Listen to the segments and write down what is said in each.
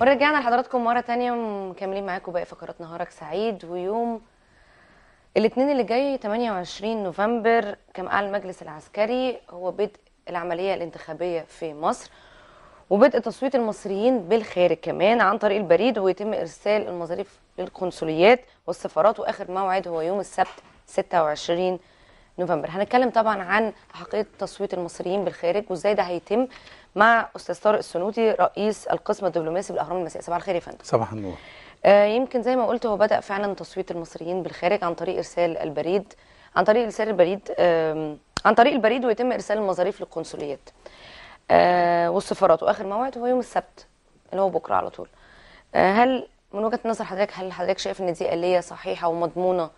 ورجعنا لحضراتكم مره تانية مكملين معاكم باقي فقرات نهارك سعيد ويوم الاثنين اللي جاي 28 نوفمبر كما قال المجلس العسكري هو بدء العمليه الانتخابيه في مصر وبدء تصويت المصريين بالخارج كمان عن طريق البريد ويتم ارسال المظاريف للقنصليات والسفارات واخر موعد هو يوم السبت 26 نوفمبر هنتكلم طبعا عن حقيقه تصويت المصريين بالخارج وازاي ده هيتم مع استاذ طارق السنوتي رئيس القسم الدبلوماسي بالاهرام المسيئه صباح الخير يا فندم صباح النور آه يمكن زي ما قلت هو بدا فعلا تصويت المصريين بالخارج عن طريق ارسال البريد عن طريق ارسال البريد آه عن طريق البريد ويتم ارسال المظاريف للقنصليات آه والسفارات واخر موعد هو يوم السبت اللي هو بكره على طول آه هل من وجهه نظر حضرتك هل حضرتك شايف ان دي آلية صحيحه ومضمونه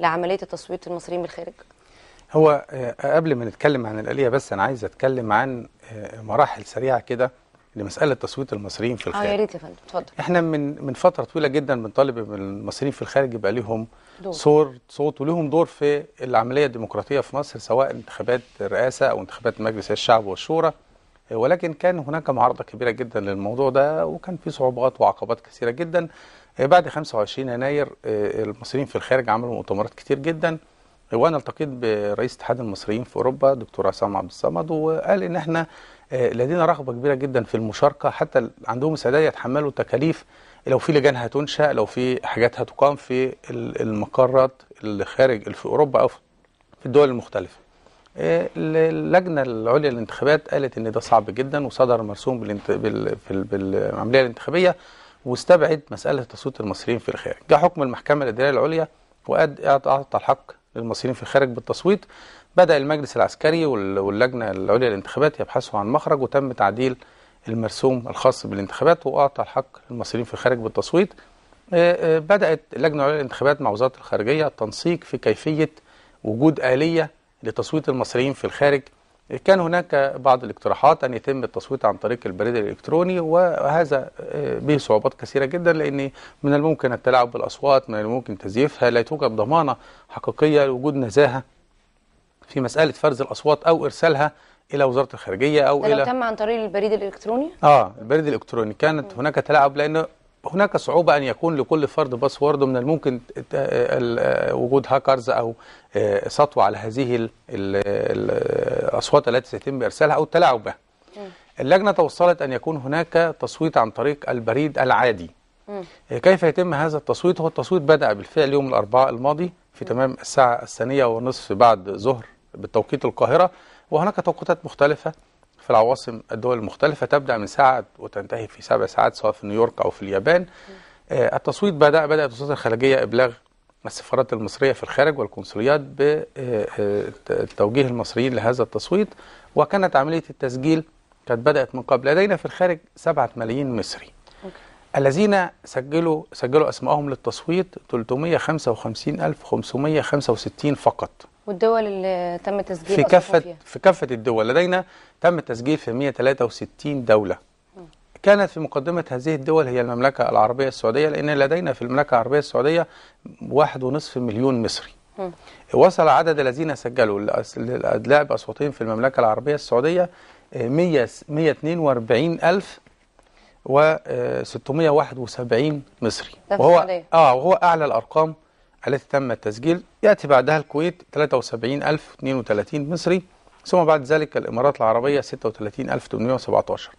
لعمليه تصويت المصريين بالخارج هو آه، قبل ما نتكلم عن الآلية بس أنا عايز أتكلم عن آه، مراحل سريعة كده لمسألة تصويت المصريين في الخارج. اه يا ريت يا فندم اتفضل. احنا من من فترة طويلة جدا بنطالب المصريين في الخارج يبقى ليهم صور صوت ولهم دور في العملية الديمقراطية في مصر سواء انتخابات الرئاسة أو انتخابات مجلس الشعب والشورى آه، ولكن كان هناك معارضة كبيرة جدا للموضوع ده وكان في صعوبات وعقبات كثيرة جدا بعد 25 يناير المصريين في الخارج عملوا مؤتمرات كتير جدا وانا التقيت برئيس اتحاد المصريين في اوروبا دكتور عصام عبد الصمد وقال ان احنا آه، لدينا رغبه كبيره جدا في المشاركه حتى عندهم استعداد يتحملوا تكاليف لو في لجان هتنشا لو في حاجات هتقام في المقرات اللي خارج في اوروبا او في الدول المختلفه. آه، اللجنه العليا للانتخابات قالت ان ده صعب جدا وصدر مرسوم بالانت... بال... بالعمليه الانتخابيه واستبعد مساله تصويت المصريين في الخارج. جاء حكم المحكمه الاداريه العليا أعطى الحق المصريين في الخارج بالتصويت بدأ المجلس العسكري واللجنة العليا للانتخابات يبحثوا عن مخرج وتم تعديل المرسوم الخاص بالانتخابات وأعطى الحق للمصريين في الخارج بالتصويت آه، آه، بدأت اللجنة العليا للانتخابات مع وزارة الخارجية التنسيق في كيفية وجود آلية لتصويت المصريين في الخارج كان هناك بعض الاقتراحات أن يتم التصويت عن طريق البريد الإلكتروني وهذا آه، به صعوبات كثيرة جدا لأن من الممكن التلاعب بالأصوات من الممكن تزييفها لا توجد ضمانة حقيقية لوجود نزاهة في مسألة فرز الأصوات أو إرسالها الى وزاره الخارجيه او الى تم عن طريق البريد الالكتروني اه البريد الالكتروني كانت م. هناك تلاعب لان هناك صعوبة أن يكون لكل فرد باسورد من الممكن وجود هاكرز أو آه، سطو على هذه الأصوات التي سيتم إرسالها أو التلاعب بها اللجنة توصلت أن يكون هناك تصويت عن طريق البريد العادي آه، كيف يتم هذا التصويت هو التصويت بدأ بالفعل يوم الأربعاء الماضي في تمام الساعة الثانية ونصف بعد ظهر بالتوقيت القاهرة وهناك توقيتات مختلفة في العواصم الدول المختلفة تبدأ من ساعة وتنتهي في سبع ساعات سواء في نيويورك أو في اليابان آه، التصويت بدأ بدأت وزارة الخارجية إبلاغ السفارات المصرية في الخارج والقنصليات بتوجيه آه، آه، المصريين لهذا التصويت وكانت عملية التسجيل قد بدأت من قبل لدينا في الخارج سبعة ملايين مصري الذين سجلوا سجلوا اسمائهم للتصويت 355565 فقط والدول اللي تم تسجيل في كافة في كافة الدول لدينا تم التسجيل في 163 دولة م. كانت في مقدمة هذه الدول هي المملكة العربية السعودية لأن لدينا في المملكة العربية السعودية واحد ونصف مليون مصري م. وصل عدد الذين سجلوا للأدلاء بأصواتهم في المملكة العربية السعودية 142 ألف و671 آه، مصري وهو اه وهو اعلى الارقام التي تم التسجيل ياتي بعدها الكويت 73032 مصري ثم بعد ذلك الامارات العربيه 36817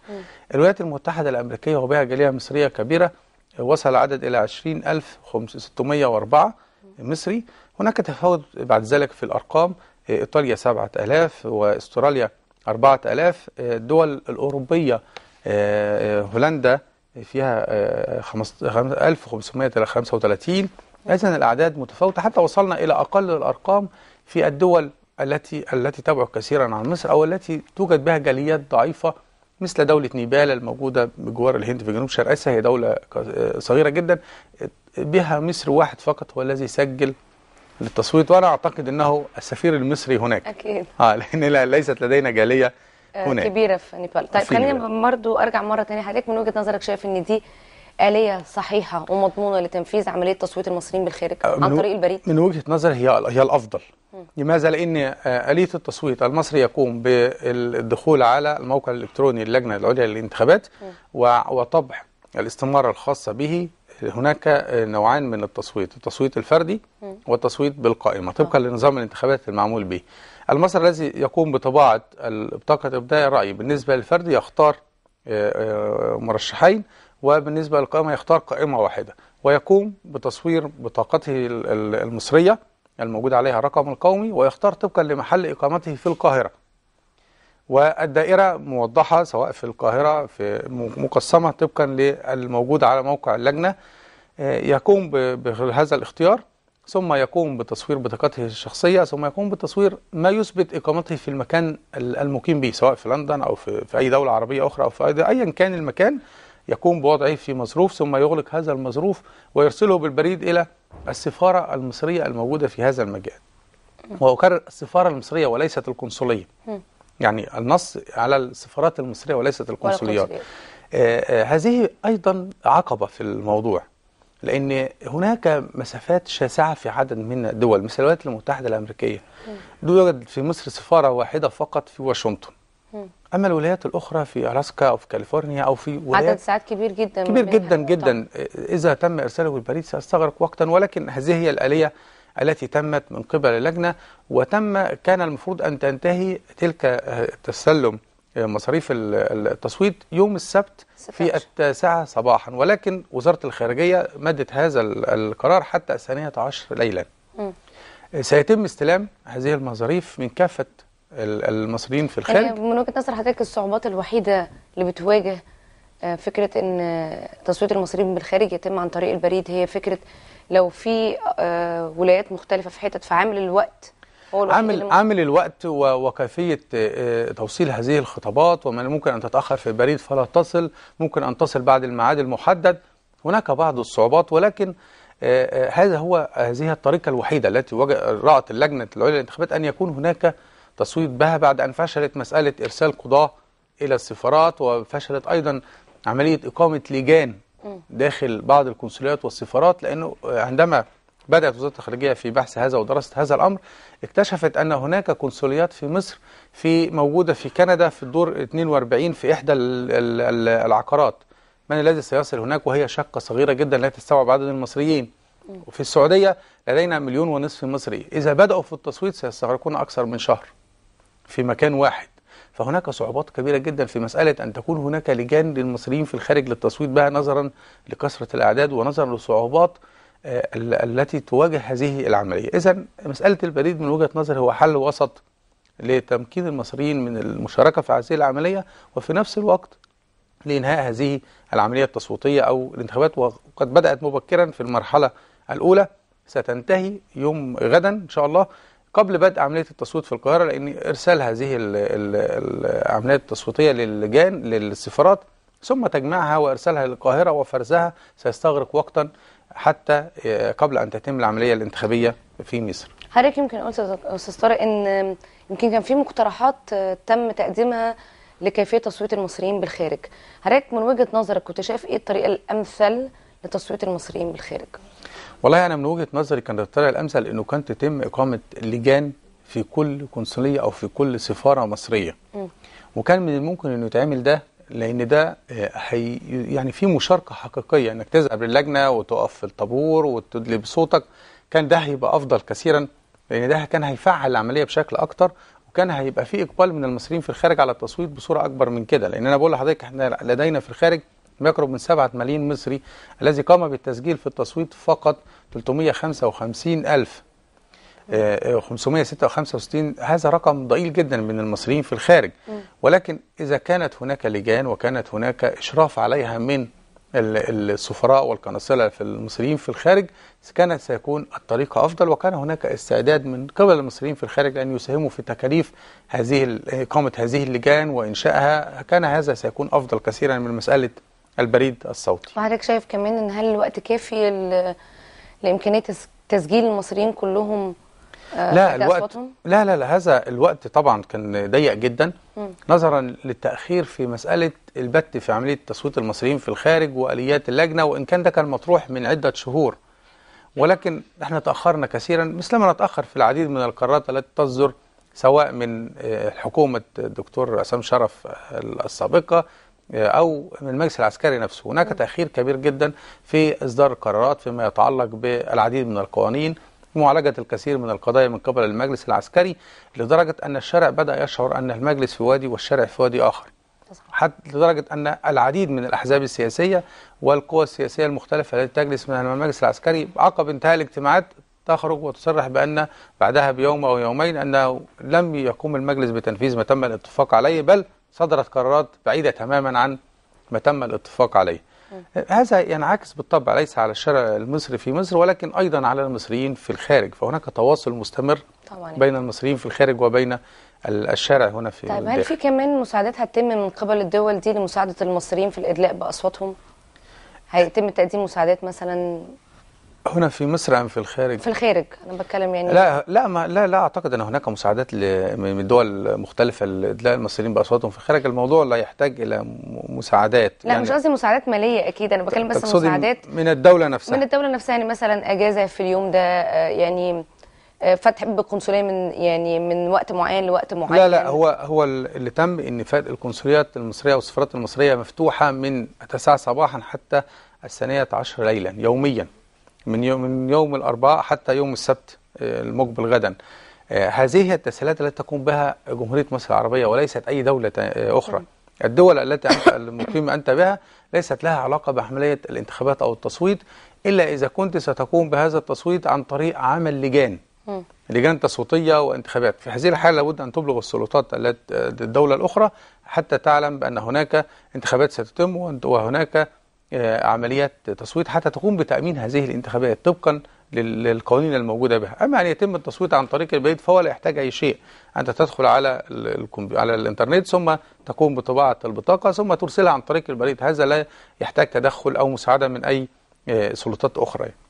الولايات المتحده الامريكيه وبها جاليه مصريه كبيره وصل العدد الى 20604 مصري هناك تفاوت بعد ذلك في الارقام آه، ايطاليا 7000 واستراليا 4000 آه، الدول الاوروبيه آه، آه، هولندا فيها 1535 آه، إذا الأعداد متفاوتة حتى وصلنا إلى أقل الأرقام في الدول التي التي تبعد كثيرا عن مصر أو التي توجد بها جاليات ضعيفة مثل دولة نيبال الموجودة بجوار الهند في جنوب شرق آسيا هي دولة صغيرة جدا بها مصر واحد فقط هو الذي سجل للتصويت وأنا أعتقد أنه السفير المصري هناك أكيد آه لأن ليست لدينا جالية آه، هناك. كبيره في نيبال طيب خلينا برضه ارجع مره ثانيه حضرتك من وجهه نظرك شايف ان دي آلية صحيحة ومضمونة لتنفيذ عملية تصويت المصريين بالخارج آه، عن طريق البريد؟ من وجهة نظري هي هي الأفضل. لماذا؟ لأن آه، آلية التصويت المصري يقوم بالدخول على الموقع الإلكتروني للجنة العليا للانتخابات وطبع الاستمارة الخاصة به هناك نوعان من التصويت التصويت الفردي والتصويت بالقائمة طبقا آه. لنظام الانتخابات المعمول به المصدر الذي يقوم بطباعة بطاقة إبداء الرأي بالنسبة للفرد يختار آه، آه، مرشحين وبالنسبة للقائمة يختار قائمة واحدة ويقوم بتصوير بطاقته المصرية الموجود عليها الرقم القومي ويختار طبقا لمحل إقامته في القاهرة والدائرة موضحة سواء في القاهرة في مقسمة طبقا للموجود على موقع اللجنة آه، يقوم بهذا الاختيار ثم يقوم بتصوير بطاقته الشخصية ثم يقوم بتصوير ما يثبت إقامته في المكان المقيم به سواء في لندن أو في, في أي دولة عربية أخرى أو في أيا كان المكان يقوم بوضعه في مظروف ثم يغلق هذا المظروف ويرسله بالبريد إلى السفارة المصرية الموجودة في هذا المجال وأكرر السفارة المصرية وليست القنصلية يعني النص على السفارات المصرية وليست القنصليات آه، آه، هذه أيضا عقبة في الموضوع لأن هناك مسافات شاسعة في عدد من الدول مثل الولايات المتحدة الأمريكية يوجد في مصر سفارة واحدة فقط في واشنطن اما الولايات الاخرى في الاسكا او في كاليفورنيا او في ولايات عدد ساعات كبير جدا كبير جدا جدا اذا تم ارساله لباريس سيستغرق وقتا ولكن هذه هي الاليه التي تمت من قبل اللجنة وتم كان المفروض أن تنتهي تلك آه، التسلم آه، مصاريف التصويت يوم السبت في التاسعة صباحا ولكن وزارة الخارجية مدت هذا القرار حتى الثانية عشر ليلا م. آه، سيتم استلام هذه المصاريف من كافة المصريين في الخارج يعني من وجهة نظر حضرتك الصعوبات الوحيدة اللي بتواجه آه، فكره ان تصويت المصريين بالخارج يتم عن طريق البريد هي فكره لو في آه، ولايات مختلفه في حتت فعامل الوقت هو عامل عامل الوقت وكيفيه آه، توصيل هذه الخطابات ومن ممكن ان تتاخر في البريد فلا تصل ممكن ان تصل بعد الميعاد المحدد هناك بعض الصعوبات ولكن هذا هو هذه الطريقه الوحيده التي رأت اللجنه العليا للانتخابات ان يكون هناك تصويت بها بعد ان فشلت مساله ارسال قضاه الى السفارات وفشلت ايضا عملية إقامة لجان داخل بعض القنصليات والسفارات لأنه عندما بدأت وزارة الخارجية في بحث هذا ودراسة هذا الأمر اكتشفت أن هناك قنصليات في مصر في موجودة في كندا في الدور 42 في إحدى العقارات من الذي سيصل هناك وهي شقة صغيرة جدا لا تستوعب عدد المصريين وفي السعودية لدينا مليون ونصف مصري إذا بدأوا في التصويت سيستغرقون أكثر من شهر في مكان واحد فهناك صعوبات كبيرة جدا في مسألة أن تكون هناك لجان للمصريين في الخارج للتصويت بها نظرا لكثرة الأعداد ونظرا للصعوبات آه، التي تواجه هذه العملية إذا مسألة البريد من وجهة نظري هو حل وسط لتمكين المصريين من المشاركة في هذه العملية وفي نفس الوقت لإنهاء هذه العملية التصويتية أو الانتخابات وقد بدأت مبكرا في المرحلة الأولى ستنتهي يوم غدا إن شاء الله قبل بدء عملية التصويت في القاهرة لأن إرسال هذه العمليات التصويتية للجان للسفارات ثم تجمعها وإرسالها للقاهرة وفرزها سيستغرق وقتا حتى آه، قبل أن تتم العملية الانتخابية في مصر حضرتك يمكن قلت أستاذ طارق أن يمكن كان في مقترحات آه، تم تقديمها لكيفية تصويت المصريين بالخارج حضرتك من وجهة نظرك كنت شايف إيه الطريقة الأمثل لتصويت المصريين بالخارج؟ والله انا يعني من وجهه نظري كان الطريقه الامثل انه كانت تتم اقامه لجان في كل قنصليه او في كل سفاره مصريه م. وكان من الممكن انه يتعمل ده لان ده حي آه، يعني في مشاركه حقيقيه انك تذهب للجنه وتقف في الطابور وتدلي بصوتك كان ده هيبقى افضل كثيرا لان ده كان هيفعل العمليه بشكل اكتر وكان هيبقى في اقبال من المصريين في الخارج على التصويت بصوره اكبر من كده لان انا بقول لحضرتك احنا لدينا في الخارج ما يقرب من 7 ملايين مصري الذي قام بالتسجيل في التصويت فقط 355 ألف 565 آه، آه، هذا رقم ضئيل جدا من المصريين في الخارج ولكن إذا كانت هناك لجان وكانت هناك إشراف عليها من السفراء والقناصلة في المصريين في الخارج كانت سيكون الطريق أفضل وكان هناك استعداد من قبل المصريين في الخارج أن يساهموا في تكاليف هذه إقامة هذه اللجان وإنشائها كان هذا سيكون أفضل كثيرا من مسألة البريد الصوتي وحضرتك شايف كمان ان هل الوقت كافي لامكانيه تسجيل المصريين كلهم آه، لا الوقت لا لا لا هذا الوقت طبعا كان ضيق جدا م. نظرا للتاخير في مساله البت في عمليه تصويت المصريين في الخارج واليات اللجنه وان كان ده كان مطروح من عده شهور ولكن احنا تاخرنا كثيرا مثلما نتاخر في العديد من القرارات التي تصدر سواء من آه، حكومه الدكتور عصام شرف آه، السابقه أو من المجلس العسكري نفسه هناك تأخير كبير جدا في إصدار القرارات فيما يتعلق بالعديد من القوانين معالجة الكثير من القضايا من قبل المجلس العسكري لدرجة أن الشارع بدأ يشعر أن المجلس في وادي والشارع في وادي آخر حتى لدرجة أن العديد من الأحزاب السياسية والقوى السياسية المختلفة التي تجلس من المجلس العسكري عقب انتهاء الاجتماعات تخرج وتصرح بأن بعدها بيوم أو يومين أنه لم يقوم المجلس بتنفيذ ما تم الاتفاق عليه بل صدرت قرارات بعيدة تماما عن ما تم الاتفاق عليه هذا ينعكس بالطبع ليس على الشارع المصري في مصر ولكن أيضا على المصريين في الخارج فهناك تواصل مستمر طبعاً. بين المصريين في الخارج وبين الشارع هنا في طيب هل في كمان مساعدات هتتم من قبل الدول دي لمساعدة المصريين في الإدلاء بأصواتهم؟ هيتم تقديم مساعدات مثلا هنا في مصر ام في الخارج في الخارج انا بتكلم يعني لا لا ما لا لا اعتقد ان هناك مساعدات من دول مختلفه لادلاء المصريين باصواتهم في الخارج الموضوع لا يحتاج الى مساعدات لا يعني مش قصدي مساعدات ماليه اكيد انا بتكلم بس مساعدات من الدوله نفسها من الدوله نفسها يعني مثلا اجازه في اليوم ده آه، يعني آه، فتح بالقنصليه من يعني من وقت معين لوقت معين لا لا هو هو اللي تم ان القنصليات المصريه والسفارات المصريه مفتوحه من 9 صباحا حتى الثانيه عشر ليلا يوميا من يوم, من يوم الأربعاء حتى يوم السبت آه، المقبل غدا آه، هذه هي التسهيلات التي تقوم بها جمهورية مصر العربية وليست أي دولة آه، أخرى الدول التي المقيم أنت بها ليست لها علاقة بعملية الانتخابات أو التصويت إلا إذا كنت ستقوم بهذا التصويت عن طريق عمل لجان لجان تصويتية وانتخابات في هذه الحالة لابد أن تبلغ السلطات الدولة الأخرى حتى تعلم بأن هناك انتخابات ستتم وهناك آه، عمليات تصويت حتى تقوم بتأمين هذه الانتخابات طبقا للقوانين الموجودة بها أما أن يتم التصويت عن طريق البريد فهو لا يحتاج أي شيء أنت تدخل على على الإنترنت ثم تقوم بطباعة البطاقة ثم ترسلها عن طريق البريد هذا لا يحتاج تدخل أو مساعدة من أي آه، سلطات أخرى